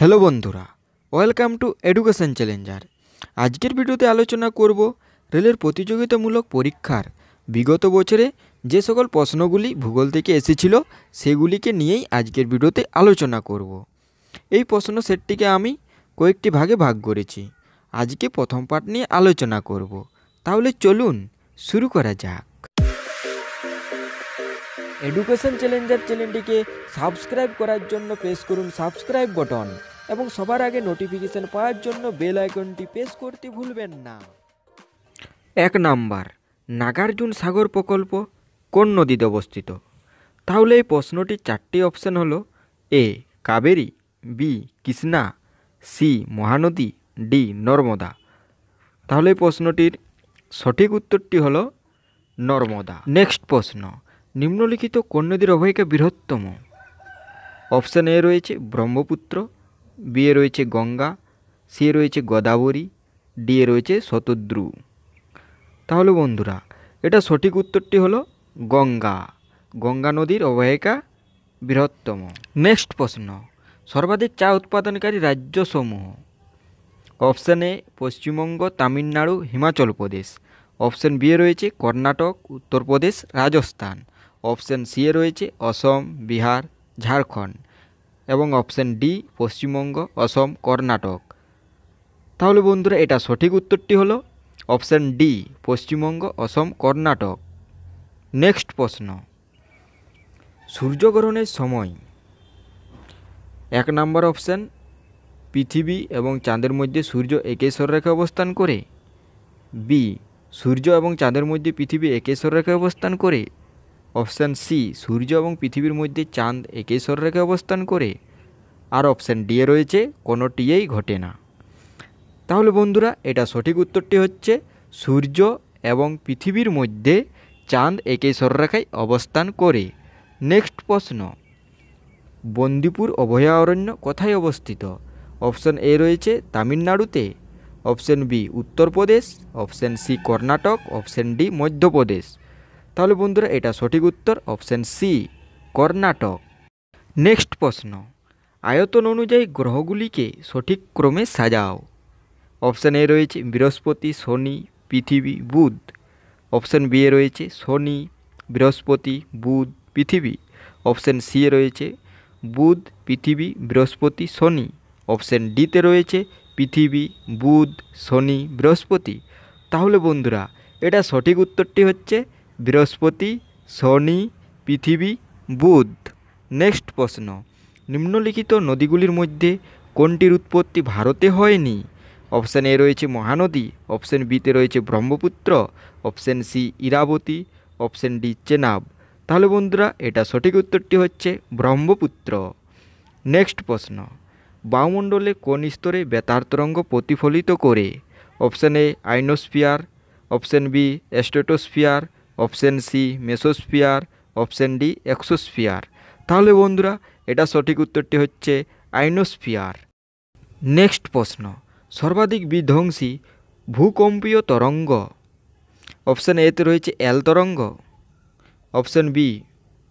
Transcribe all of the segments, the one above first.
hello বন্ধুরা welcome to education Challenger আজকের ভিডিওতে আলোচনা করব রেলের প্রতিযোগিতামূলক পরীক্ষার বিগত বছরে যে সকল প্রশ্নগুলি ভূগোল থেকে এসেছিল সেগুলিকে নিয়েই আজকের ভিডিওতে আলোচনা করব এই প্রশ্ন সেটটিকে আমি কয়েকটি ভাগে ভাগ করেছি আজকে প্রথম পাঠ নিয়ে আলোচনা করব তাহলে চলুন শুরু করা যাক এডুকেশন চ্যালেঞ্জার চ্যানেলটিকে সাবস্ক্রাইব করার জন্য প্রেস করুন সাবস্ক্রাইব বটন এবং সবার আগে নোটিফিকেশন পাওয়ার জন্য বেল আইকনটি প্রেস করতে ভুলবেন না এক নাম্বার নাগার্জুন সাগর প্রকল্প কোন নদীতে অবস্থিত তাহলে এই প্রশ্নটির চারটি অপশান হলো A Kaveri B Krishna C Mahanadi D Narmada তাহলে এই প্রশ্নটির সঠিক উত্তরটি হলো নর্মদা নেক্সট প্রশ্ন নিম্নলিখিত কোন নদীর অবহিকা বৃহত্তম অপশান এ রয়েছে ব্রহ্মপুত্র বি এ রয়েছে গঙ্গা সি এ রয়েছে গোদাবরী ডি এ রয়েছে শতদ্রু তাহলে বন্ধুরা এটা সঠিক উত্তরটি হলো গঙ্গা গঙ্গা নদীর অবহিকা বৃহত্তম নেক্সট প্রশ্ন সর্বাধিক চা উৎপাদনকারী রাজ্যসমূহ option A Paschimbanga Tamil Nadu Himachal Pradesh option B রয়েছে কর্ণাটক উত্তরপ্রদেশ রাজস্থান অপশান সি এ রয়েছে অসম বিহার ঝাড়খণ্ড এবং অপশান ডি পশ্চিমবঙ্গ অসম কর্ণাটক তাহলে বন্ধুরা এটা সঠিক উত্তরটি হলো option D Paschimbanga Assam Karnataka next প্রশ্ন সূর্যগ্রহণের সময় এক নম্বর অপশান পৃথিবী এবং চাঁদের মধ্যে সূর্য একেশ্বর রেখে অবস্থান করে বি সূর্য এবং চাঁদের মধ্যে পৃথিবী একেশ্বর রেখে অবস্থান করে অপশান সি সূর্য এবং পৃথিবীর মধ্যে চাঁদ একই সররেখে অবস্থান করে আর অপশান ডি রয়েছে কোনোটিয়েই ঘটে না তাহলে বন্ধুরা এটা সঠিক উত্তরটি হচ্ছে সূর্য এবং পৃথিবীর মধ্যে চাঁদ একই সররেখায় অবস্থান করে নেক্সট প্রশ্ন বন্দিপুর অভয়ারণ্য কোথায় অবস্থিত অপশন এ রয়েছে তামিলনাড়ুতে option B Uttar Pradesh option C Karnataka option D Madhya Pradesh তাহলে বন্ধুরা এটা সঠিক উত্তর অপশান সি কর্ণাটক নেক্সট প্রশ্ন আয়তন অনুযায়ী গ্রহগুলিকে সঠিক ক্রমে সাজাও অপশান এ রয়েছে বৃহস্পতি শনি পৃথিবী বুধ অপশান বি এ রয়েছে শনি বৃহস্পতি বুধ পৃথিবী অপশান সি এ রয়েছে বুধ পৃথিবী বৃহস্পতি শনি অপশান ডিতে রয়েছে পৃথিবী বুধ শনি বৃহস্পতি তাহলে বন্ধুরা এটা সঠিক উত্তরটি হচ্ছে বৃহস্পতি শনি পৃথিবী বুধ নেক্সট প্রশ্ন নিম্নলিখিত নদীগুলির মধ্যে কোনটির উৎপত্তি ভারতে হয়নি অপশান এ রয়েছে মহানদী অপশান বিতে রয়েছে Brahmaputra option C Irawati option D Chenab তাহলে বন্ধুরা এটা সঠিক উত্তরটি হচ্ছে ব্রহ্মপুত্র নেক্সট প্রশ্ন বায়ুমণ্ডলে কোন স্তরে বেতার তরঙ্গ প্রতিফলিত করে option A ionosphere option B stratosphere option C mesosphere option D exosphere তাহলে বন্ধুরা এটা সঠিক উত্তরটি হচ্ছে আইনোস্ফিয়ার নেক্সট প্রশ্ন সর্বাধিক বিধ্বংসী ভূকম্পীয় তরঙ্গ অপশান এতে রয়েছে এল তরঙ্গ অপশান বি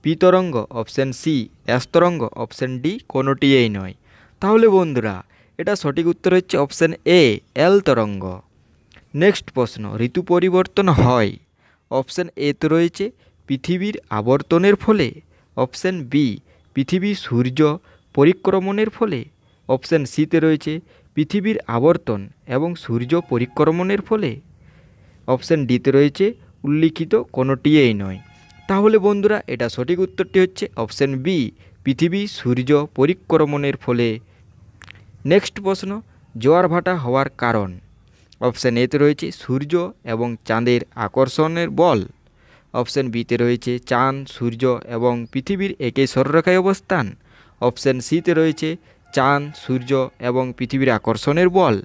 পি তরঙ্গ অপশান সি এস তরঙ্গ অপশান ডি কোনোটিই নয় তাহলে বন্ধুরা এটা সঠিক উত্তর হচ্ছে অপশান এ এল তরঙ্গ নেক্সট প্রশ্ন ঋতু পরিবর্তন হয় অপশান এতে রয়েছে পৃথিবীর আবর্তনের ফলে অপশান বি পৃথিবী সূর্য পরিক্রমণের ফলে অপশান সিতে রয়েছে পৃথিবীর আবর্তন এবং সূর্য পরিক্রমণের ফলে অপশান ডিতে রয়েছে উল্লিখিত কোনোটিই নয় তাহলে বন্ধুরা এটা সঠিক উত্তরটি হচ্ছে অপশান বি পৃথিবী সূর্য পরিক্রমণের ফলে নেক্সট প্রশ্ন জোয়ার ভাটা হওয়ার কারণ অপশান এতে রয়েছে সূর্য এবং চাঁদের আকর্ষণের বল অপশান বিতে রয়েছে চাঁদ সূর্য এবং পৃথিবীর একই সরলরেখায় অবস্থান অপশান সিতে রয়েছে চাঁদ সূর্য এবং পৃথিবীর আকর্ষণের বল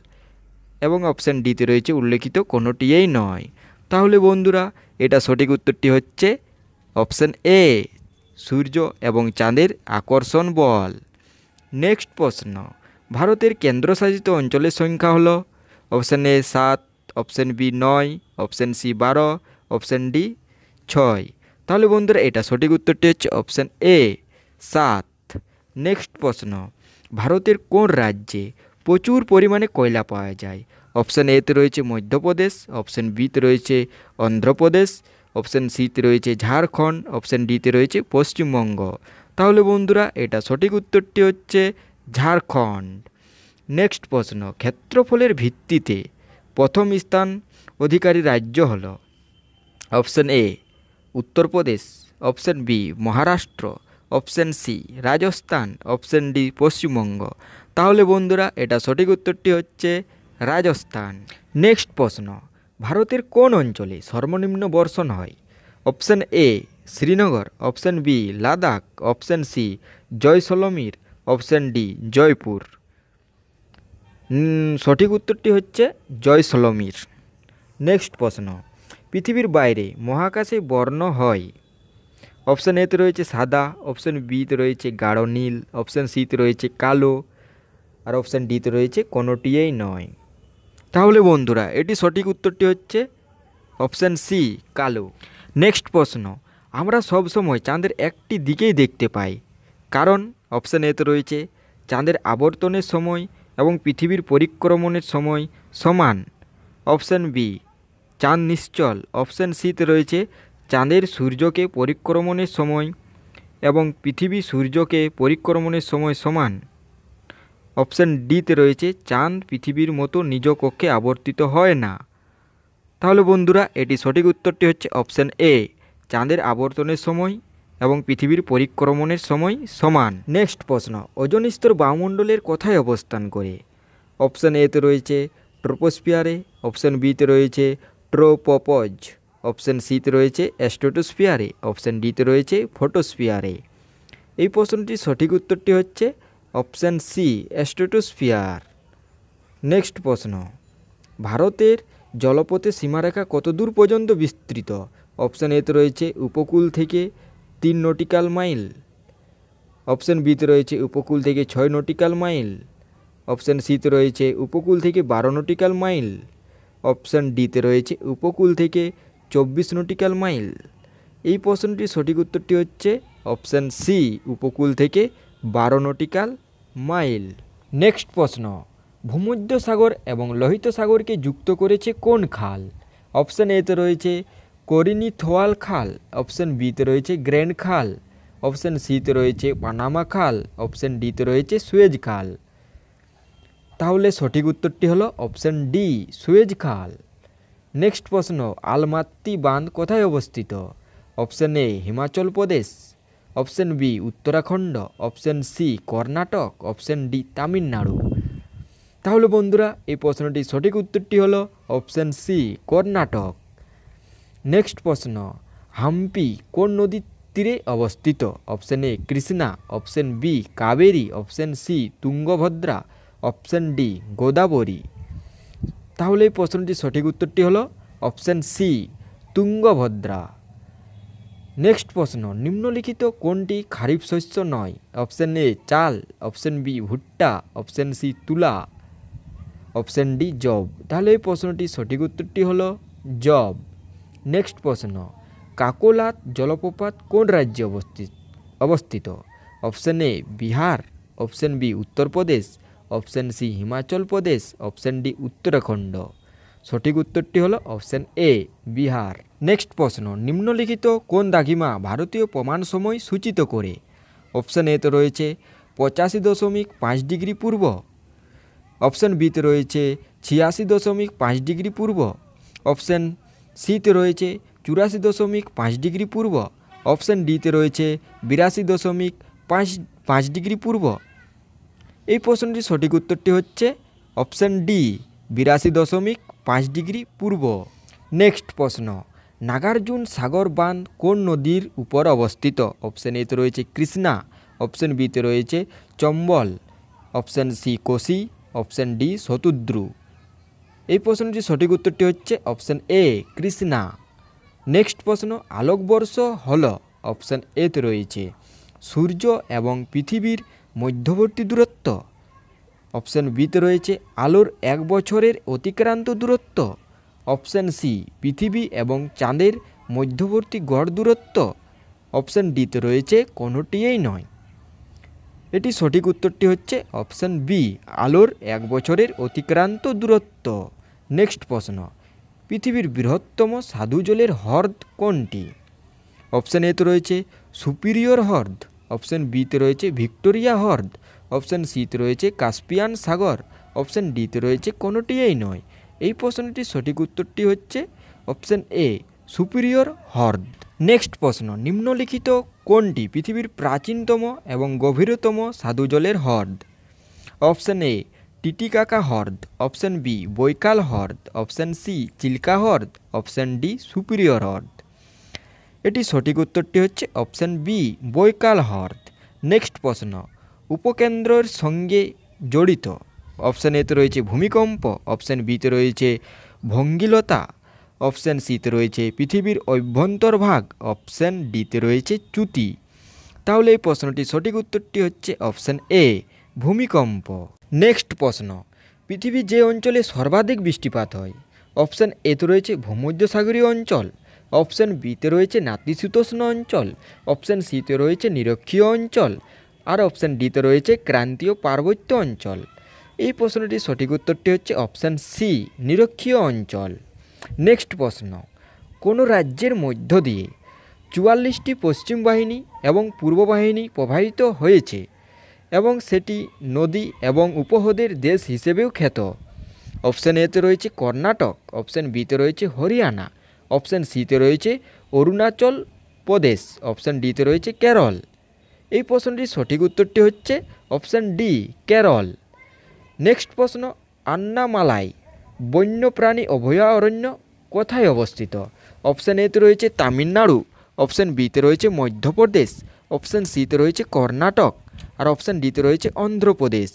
এবং অপশান ডিতে রয়েছে উল্লেখিত কোনোটিই নয় তাহলে বন্ধুরা এটা সঠিক উত্তরটি হচ্ছে অপশান এ সূর্য এবং চাঁদের আকর্ষণ বল নেক্সট প্রশ্ন ভারতের কেন্দ্রশাসিত অঞ্চলের সংখ্যা হলো অপশান এ সাত অপশন বি নয় অপশন সি বারো অপশন ডি ছয় তাহলে বন্ধুরা এটা সঠিক উত্তরটি হচ্ছে অপশন এ সাত নেক্সট প্রশ্ন ভারতের কোন রাজ্যে প্রচুর পরিমাণে কয়লা পাওয়া যায় অপশান এতে রয়েছে মধ্যপ্রদেশ অপশন বিতে রয়েছে অন্ধ্রপ্রদেশ অপশন সিতে রয়েছে ঝাড়খণ্ড অপশন ডিতে রয়েছে পশ্চিমবঙ্গ তাহলে বন্ধুরা এটা সঠিক উত্তরটি হচ্ছে ঝাড়খণ্ড নেক্সট প্রশ্ন ক্ষেত্রফলের ভিত্তিতে প্রথম স্থান অধিকারী রাজ্য হল option A Uttar Pradesh option B Maharashtra option C Rajasthan option D Paschimbanga তাহলে বন্ধুরা এটা সঠিক উত্তরটি হচ্ছে রাজস্থান নেক্সট প্রশ্ন ভারতের কোন অঞ্চলে সর্বনিম্ন বর্ষণ হয় option A Srinagar option B Ladakh option C Jaisalmer option D Jaipur সঠিক উত্তরটি হচ্ছে জয়সলমীর নেক্সট প্রশ্ন পৃথিবীর বাইরে মহাকাশে বর্ণ হয় অপশান এতে রয়েছে সাদা অপশান বিতে রয়েছে গাঢ় নীল অপশান সিতে রয়েছে কালো আর অপশান ডিতে রয়েছে কোনোটিই নয় তাহলে বন্ধুরা এটি সঠিক উত্তরটি হচ্ছে অপশান সি কালো নেক্সট প্রশ্ন আমরা সব সময় চাঁদের একটি দিকেই দেখতে পাই কারণ অপশান এতে রয়েছে চাঁদের আবর্তনের সময় এবং পৃথিবীর পরিক্রমণের সময় সমান অপশান বি চাঁদ নিশ্চল অপশান সিতে রয়েছে চাঁদের সূর্যকে পরিক্রমণের সময় এবং পৃথিবী সূর্যকে পরিক্রমণের সময় সমান অপশান ডিতে রয়েছে চাঁদ পৃথিবীর মতো নিজ কক্ষে আবর্তিত হয় না তাহলে বন্ধুরা এটি সঠিক উত্তরটি হচ্ছে অপশান এ চাঁদের আবর্তনের সময় এবং পৃথিবীর পরিক্রমণের সময় সমান নেক্সট প্রশ্ন ওজন স্তর বায়ুমণ্ডলের কোথায় অবস্থান করে অপশান এতে রয়েছে ট্রোপোস্পিয়ারে অপশান বিতে রয়েছে ট্রোপপজ অপশান সিতে রয়েছে অ্যাস্ট্রোটোস্পিয়ারে অপশান ডিতে রয়েছে ফটোস্পিয়ারে এই প্রশ্নটির সঠিক উত্তরটি হচ্ছে অপশান সি অ্যাস্ট্রোটোস্পিয়ার নেক্সট প্রশ্ন ভারতের জলপথে সীমারেখা কত দূর পর্যন্ত বিস্তৃত অপশান এতে রয়েছে উপকূল থেকে তিন নটিক্যাল মাইল অপশন বিতে রয়েছে উপকূল থেকে ছয় নটিক্যাল মাইল অপশন সিতে রয়েছে উপকূল থেকে বারো নটিক্যাল মাইল অপশন ডিতে রয়েছে উপকূল থেকে চব্বিশ নটিক্যাল মাইল এই প্রশ্নটির সঠিক উত্তরটি হচ্ছে অপশন সি উপকূল থেকে বারো নটিক্যাল মাইল নেক্সট প্রশ্ন ভূমধ্য সাগর এবং লোহিত সাগরকে যুক্ত করেছে কোন খাল অপশান এতে রয়েছে করিনি থোয়াল খাল অপশন বিতে রয়েছে গ্র্যান্ড খাল অপশন সিতে রয়েছে পানামা খাল অপশন ডিতে রয়েছে সুয়েজ খাল তাহলে সঠিক উত্তরটি হলো অপশন ডি সুয়েজ খাল নেক্সট প্রশ্ন আলমাত্তি বাঁধ কোথায় অবস্থিত option A Himachal Pradesh option B Uttarakhand option C Karnataka option D Tamil Nadu তাহলে বন্ধুরা এই প্রশ্নটির সঠিক উত্তরটি হলো অপশন সি কর্ণাটক নেক্সট প্রশ্ন হাম্পি কোন নদীর তীরে অবস্থিত option A Krishna option B Kaveri option C Tungabhadra option D Godavari তাহলে এই প্রশ্নটির সঠিক উত্তরটি হল অপশন সি তুঙ্গভদ্রা নেক্সট প্রশ্ন নিম্নলিখিত কোনটি খারিফ শস্য নয় অপশন এ চাল অপশন বি ভুট্টা অপশন সি তুলা অপশন ডি জব তাহলে এই প্রশ্নটির সঠিক উত্তরটি হল জব নেক্সট প্রশ্ন কাকোলাত জলপ্রপাত কোন রাজ্যে অবস্থিত অবস্থিত option A Bihar option B Uttar Pradesh option C Himachal Pradesh option D Uttarakhand সঠিক উত্তরটি হলো অপশন এ বিহার নেক্সট প্রশ্ন নিম্নলিখিত কোন দাগিমা ভারতীয় প্রমাণ সময় সূচিত করে অপশন এতে রয়েছে পঁচাশি দশমিক পাঁচ ডিগ্রি পূর্ব অপশন বিতে রয়েছে ছিয়াশি দশমিক পাঁচ ডিগ্রি পূর্ব অপশন শীত রয়েছে চুরাশি দশমিক পাঁচ ডিগ্রি পূর্ব অপশান ডিতে রয়েছে বিরাশি দশমিক পাঁচ পাঁচ ডিগ্রি পূর্ব এই প্রশ্নটির সঠিক উত্তরটি হচ্ছে অপশান ডি বিরাশি দশমিক পাঁচ ডিগ্রি পূর্ব নেক্সট প্রশ্ন নাগার্জুন সাগর বাঁধ কোন নদীর উপর অবস্থিত অপশান এতে রয়েছে কৃষ্ণা অপশান বিতে রয়েছে Chambal option C Kosi option D Shatadru এই প্রশ্নটির সঠিক উত্তরটি হচ্ছে অপশান এ কৃষ্ণা নেক্সট প্রশ্ন আলোকবর্ষ হল অপশান তে রয়েছে সূর্য এবং পৃথিবীর মধ্যবর্তী দূরত্ব অপশান বিতে রয়েছে আলোর এক বছরের অতিক্রান্ত দূরত্ব অপশান সি পৃথিবী এবং চাঁদের মধ্যবর্তী গড় দূরত্ব অপশান ডিতে রয়েছে কোনোটিই নয় এটি সঠিক উত্তরটি হচ্ছে অপশান বি আলোর এক বছরের অতিক্রান্ত দূরত্ব নেক্সট প্রশ্ন পৃথিবীর বৃহত্তম সাধু জলের হ্রদ কোনটি অপশান এতে রয়েছে সুপিরিয়র হ্রদ অপশান বিতে রয়েছে ভিক্টোরিয়া হ্রদ অপশান সিতে রয়েছে কাস্পিয়ান সাগর অপশান ডিতে রয়েছে কোনোটিই নয় এই প্রশ্নটির সঠিক উত্তরটি হচ্ছে অপশান এ সুপিরিয়র হ্রদ নেক্সট প্রশ্ন নিম্নলিখিত কোনটি পৃথিবীর প্রাচীনতম এবং গভীরতম সাধু জলের হ্রদ অপশান এ টিটিকাকা হ্রদ অপশন বি বৈকাল হ্রদ অপশন সি চিল্কা হ্রদ অপশন ডি সুপিরিয়র হ্রদ এটি সঠিক উত্তরটি হচ্ছে অপশন বি বৈকাল হ্রদ নেক্সট প্রশ্ন উপকেন্দ্রর সঙ্গে জড়িত অপশন এতে রয়েছে ভূমিকম্প অপশন বিতে রয়েছে ভঙ্গিলতা অপশন সিতে রয়েছে পৃথিবীর অভ্যন্তরভাগ অপশন ডিতে রয়েছে চ্যুতি তাহলে এই প্রশ্নটি সঠিক উত্তরটি হচ্ছে অপশন এ ভূমিকম্প নেক্সট প্রশ্ন পৃথিবীর যে অঞ্চলে সর্বাধিক বৃষ্টিপাত হয় অপশান এতে রয়েছে ভূমধ্যসাগরীয় অঞ্চল অপশান বিতে রয়েছে নাতিশীতোষ্ণ অঞ্চল অপশান সিতে রয়েছে নিরক্ষীয় অঞ্চল আর অপশান ডিতে রয়েছে ক্রান্তীয় পার্বত্য অঞ্চল এই প্রশ্নটির সঠিক উত্তরটি হচ্ছে অপশান সি নিরক্ষীয় অঞ্চল নেক্সট প্রশ্ন কোনো রাজ্যের মধ্য দিয়ে চুয়াল্লিশটি পশ্চিম বাহিনী এবং পূর্ব বাহিনী প্রবাহিত হয়েছে এবং সেটি নদী এবং উপহদের দেশ হিসেবেও খ্যাত অপশান এতে রয়েছে কর্ণাটক অপশান বিতে রয়েছে হরিয়ানা অপশান সিতে রয়েছে অরুণাচল প্রদেশ অপশান ডিতে রয়েছে কেরল এই প্রশ্নটির সঠিক উত্তরটি হচ্ছে অপশান ডি কেরল নেক্সট প্রশ্ন আন্নামালাই বন্যপ্রাণী অভয়ারণ্য কোথায় অবস্থিত অপশান এতে রয়েছে তামিলনাড়ু অপশান বিতে রয়েছে মধ্যপ্রদেশ অপশান সিতে রয়েছে কর্ণাটক আর অপশান ডিতে রয়েছে অন্ধ্রপ্রদেশ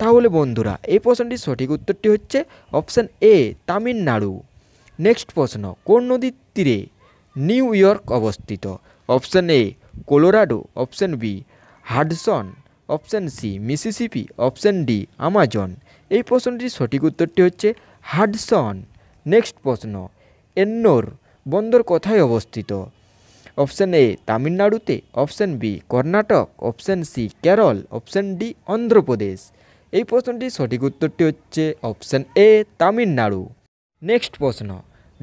তাহলে বন্ধুরা এই প্রশ্নটির সঠিক উত্তরটি হচ্ছে অপশান এ তামিলনাড়ু নেক্সট প্রশ্ন কোন নদীর তীরে নিউ ইয়র্ক অবস্থিত option A Colorado option B Hudson option C Mississippi option D Amazon এই প্রশ্নটির সঠিক উত্তরটি হচ্ছে হাডসন নেক্সট প্রশ্ন এন্নোর বন্দর কোথায় অবস্থিত অপশন এ তামিলনাড়ুতে option B Karnataka option C Kerala option D Andhra Pradesh এই প্রশ্নটির সঠিক উত্তরটি হচ্ছে অপশন এ তামিলনাড়ু নেক্সট প্রশ্ন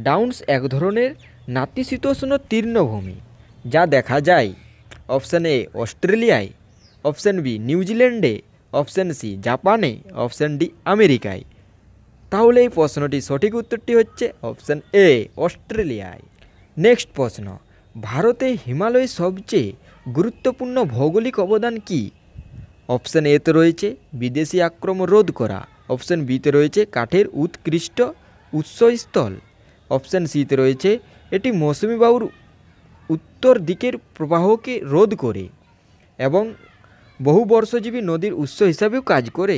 ডাউন্স এক ধরনের নাতিশীতোষ্ণ তীর্ণভূমি যা দেখা যায় অপশন এ অস্ট্রেলিয়ায় অপশন বি নিউজিল্যান্ডে অপশন সি জাপানে অপশন ডি আমেরিকায় তাহলে এই প্রশ্নটির সঠিক উত্তরটি হচ্ছে অপশন এ অস্ট্রেলিয়ায় নেক্সট প্রশ্ন ভারতে হিমালয়ের সবচেয়ে গুরুত্বপূর্ণ ভৌগোলিক অবদান কি অপশান এতে রয়েছে বিদেশি আক্রমণ রোধ করা অপশান বিতে রয়েছে কাঠের উৎকৃষ্ট উৎসস্থল অপশান সিতে রয়েছে এটি মৌসুমি বায়ুর উত্তর দিকের প্রবাহকে রোধ করে এবং বহু বর্ষজীবী নদীর উৎস হিসাবেও কাজ করে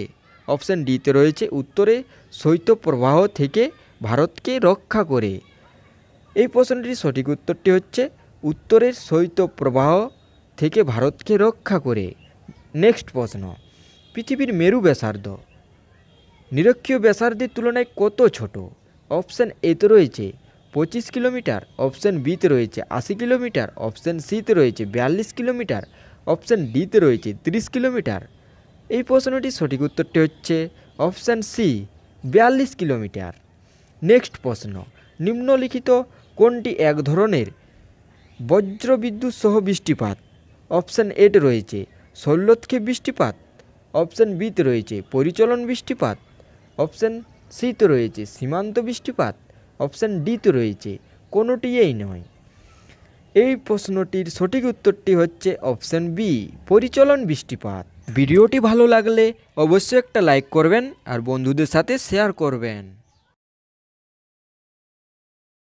অপশান ডিতে রয়েছে উত্তরে শৈত্য প্রবাহ থেকে ভারতকে রক্ষা করে এই প্রশ্নটির সঠিক উত্তরটি হচ্ছে উত্তরের শৈত প্রবাহ থেকে ভারতকে রক্ষা করে নেক্সট প্রশ্ন পৃথিবীর মেরু ব্যাসার্ধ নিরক্ষীয় ব্যাসার্ধের তুলনায় কত ছোট অপশান এতে রয়েছে পঁচিশ কিলোমিটার অপশান বিতে রয়েছে আশি কিলোমিটার অপশান সিতে রয়েছে বিয়াল্লিশ কিলোমিটার অপশান ডিতে রয়েছে ৩০ কিলোমিটার এই প্রশ্নটি সঠিক উত্তরটি হচ্ছে অপশান সি বিয়াল্লিশ কিলোমিটার নেক্সট প্রশ্ন নিম্নলিখিত কোনটি এক ধরনের বজ্র বিদ্যুৎ সহ বৃষ্টিপাত অপশান এট রয়েছে শৈলতকে বৃষ্টিপাত অপশান বিতে রয়েছে পরিচলন বৃষ্টিপাত অপশান সিতে রয়েছে সীমান্ত বৃষ্টিপাত অপশান ডিতে রয়েছে কোনোটি এই নয় এই প্রশ্নটির সঠিক উত্তরটি হচ্ছে অপশান বি পরিচলন বৃষ্টিপাত ভিডিওটি ভালো লাগলে অবশ্যই একটা লাইক করবেন আর বন্ধুদের সাথে শেয়ার করবেন